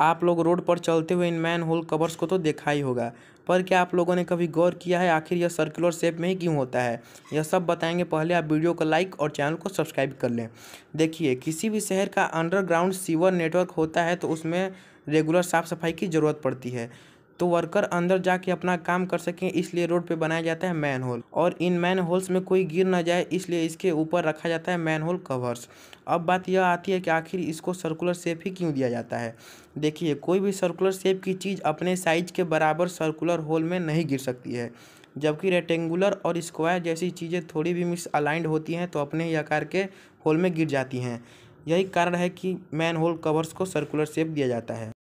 आप लोग रोड पर चलते हुए इन मैन होल कवर्स को तो देखा ही होगा पर क्या आप लोगों ने कभी गौर किया है आखिर यह सर्कुलर शेप में ही क्यों होता है यह सब बताएंगे पहले आप वीडियो को लाइक और चैनल को सब्सक्राइब कर लें देखिए किसी भी शहर का अंडरग्राउंड सीवर नेटवर्क होता है तो उसमें रेगुलर साफ़ सफाई की ज़रूरत पड़ती है तो वर्कर अंदर जाके अपना काम कर सकें इसलिए रोड पे बनाया जाता है मैन होल और इन मैन होल्स में कोई गिर ना जाए इसलिए इसके ऊपर रखा जाता है मैन होल कवर्स अब बात यह आती है कि आखिर इसको सर्कुलर शेप ही क्यों दिया जाता है देखिए कोई भी सर्कुलर शेप की चीज़ अपने साइज के बराबर सर्कुलर होल में नहीं गिर सकती है जबकि रेक्टेंगुलर और स्क्वायर जैसी चीज़ें थोड़ी भी मिस अलाइंड होती हैं तो अपने ही आकार के होल में गिर जाती हैं यही कारण है कि मैन होल कवर्स को सर्कुलर शेप दिया जाता है